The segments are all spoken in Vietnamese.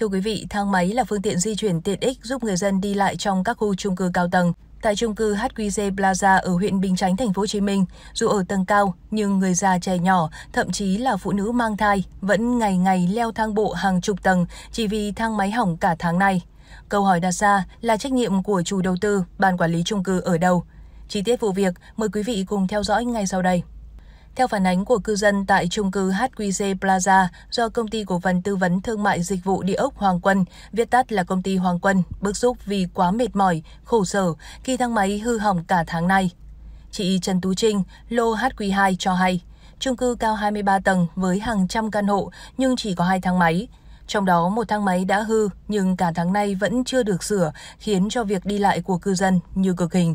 Thưa quý vị, thang máy là phương tiện di chuyển tiện ích giúp người dân đi lại trong các khu chung cư cao tầng. Tại chung cư HQG Plaza ở huyện Bình Chánh, thành phố Hồ Chí Minh, dù ở tầng cao nhưng người già trẻ nhỏ, thậm chí là phụ nữ mang thai vẫn ngày ngày leo thang bộ hàng chục tầng chỉ vì thang máy hỏng cả tháng nay. Câu hỏi đặt ra là trách nhiệm của chủ đầu tư, ban quản lý chung cư ở đâu? Chi tiết vụ việc mời quý vị cùng theo dõi ngay sau đây. Theo phản ánh của cư dân tại trung cư HQG Plaza do công ty cổ phần tư vấn thương mại dịch vụ địa ốc Hoàng Quân, viết tắt là công ty Hoàng Quân, bức xúc vì quá mệt mỏi, khổ sở khi thang máy hư hỏng cả tháng nay. Chị Trần Tú Trinh, lô HQ2 cho hay, trung cư cao 23 tầng với hàng trăm căn hộ nhưng chỉ có hai thang máy. Trong đó một thang máy đã hư nhưng cả tháng nay vẫn chưa được sửa khiến cho việc đi lại của cư dân như cực hình.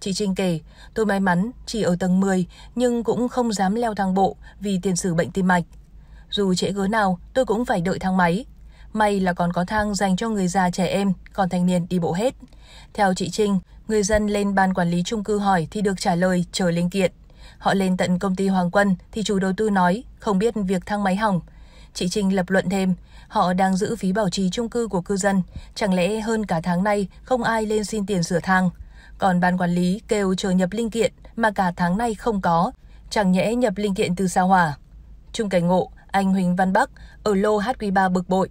Chị Trinh kể, tôi may mắn chỉ ở tầng 10 nhưng cũng không dám leo thang bộ vì tiền sử bệnh tim mạch. Dù trễ gớ nào, tôi cũng phải đợi thang máy. May là còn có thang dành cho người già trẻ em, còn thanh niên đi bộ hết. Theo chị Trinh, người dân lên ban quản lý chung cư hỏi thì được trả lời chờ linh kiện. Họ lên tận công ty Hoàng Quân thì chủ đầu tư nói không biết việc thang máy hỏng. Chị Trinh lập luận thêm, họ đang giữ phí bảo trì chung cư của cư dân, chẳng lẽ hơn cả tháng nay không ai lên xin tiền sửa thang. Còn ban quản lý kêu chờ nhập linh kiện mà cả tháng nay không có, chẳng nhẽ nhập linh kiện từ sao hỏa. Trung cảnh ngộ, anh Huỳnh Văn Bắc ở lô HQ3 bực bội.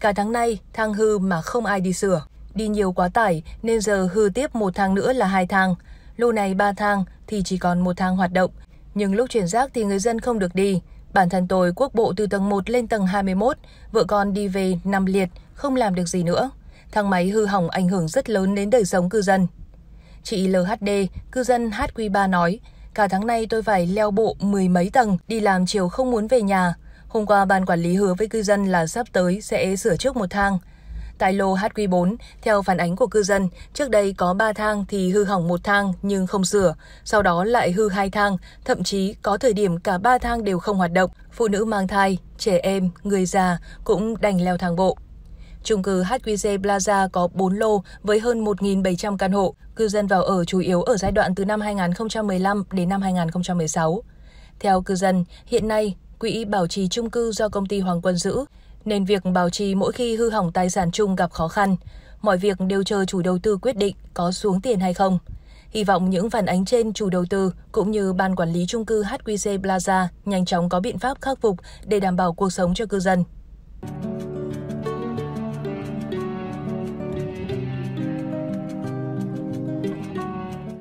Cả tháng nay, thang hư mà không ai đi sửa. Đi nhiều quá tải nên giờ hư tiếp một thang nữa là hai thang. Lô này ba thang thì chỉ còn một thang hoạt động. Nhưng lúc chuyển rác thì người dân không được đi. Bản thân tôi quốc bộ từ tầng 1 lên tầng 21, vợ con đi về nằm liệt, không làm được gì nữa. Thang máy hư hỏng ảnh hưởng rất lớn đến đời sống cư dân. Chị LHD, cư dân HQ3 nói, cả tháng nay tôi phải leo bộ mười mấy tầng, đi làm chiều không muốn về nhà. Hôm qua ban quản lý hứa với cư dân là sắp tới sẽ sửa trước một thang. Tại lô HQ4, theo phản ánh của cư dân, trước đây có 3 thang thì hư hỏng một thang nhưng không sửa, sau đó lại hư hai thang, thậm chí có thời điểm cả ba thang đều không hoạt động. Phụ nữ mang thai, trẻ em, người già cũng đành leo thang bộ. Trung cư HQG Plaza có 4 lô với hơn 1.700 căn hộ, cư dân vào ở chủ yếu ở giai đoạn từ năm 2015 đến năm 2016. Theo cư dân, hiện nay, quỹ bảo trì trung cư do công ty Hoàng Quân giữ, nên việc bảo trì mỗi khi hư hỏng tài sản chung gặp khó khăn, mọi việc đều chờ chủ đầu tư quyết định có xuống tiền hay không. Hy vọng những phản ánh trên chủ đầu tư cũng như ban quản lý trung cư HQC Plaza nhanh chóng có biện pháp khắc phục để đảm bảo cuộc sống cho cư dân.